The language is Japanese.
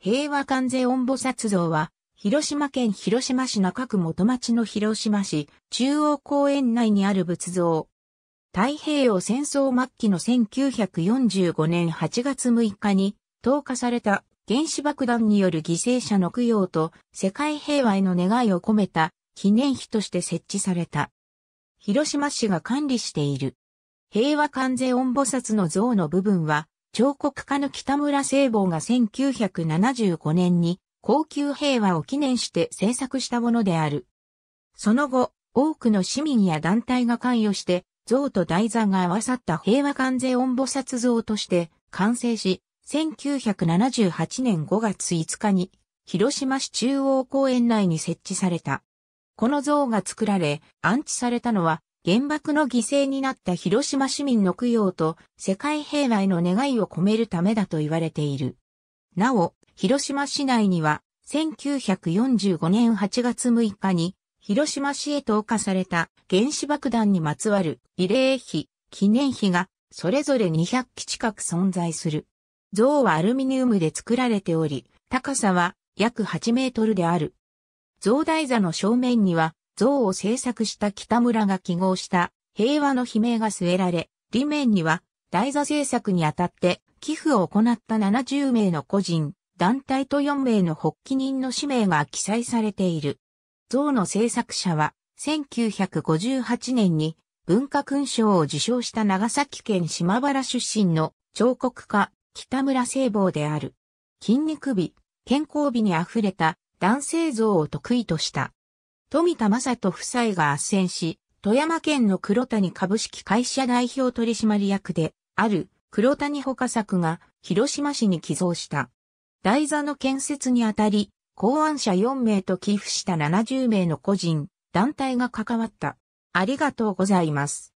平和関税音母殺像は、広島県広島市中区元町の広島市中央公園内にある仏像。太平洋戦争末期の1945年8月6日に投下された原子爆弾による犠牲者の供養と世界平和への願いを込めた記念碑として設置された。広島市が管理している。平和関税音菩薩の像の部分は彫刻家の北村聖望が1975年に高級平和を記念して制作したものである。その後、多くの市民や団体が関与して、像と台座が合わさった平和関税音菩薩像として完成し、1978年5月5日に広島市中央公園内に設置された。この像が作られ、安置されたのは原爆の犠牲になった広島市民の供養と世界平和への願いを込めるためだと言われている。なお、広島市内には1945年8月6日に広島市へ投下された原子爆弾にまつわる慰霊碑、記念碑がそれぞれ200基近く存在する。像はアルミニウムで作られており、高さは約8メートルである。像台座の正面には像を制作した北村が記号した平和の悲鳴が据えられ、裏面には台座制作にあたって寄付を行った70名の個人、団体と4名の発起人の氏名が記載されている。像の制作者は1958年に文化勲章を受章した長崎県島原出身の彫刻家北村聖望である。筋肉美、健康美に溢れた男性像を得意とした。富田正人夫妻が圧戦し、富山県の黒谷株式会社代表取締役で、ある黒谷補佐作が広島市に寄贈した。台座の建設にあたり、考案者4名と寄付した70名の個人、団体が関わった。ありがとうございます。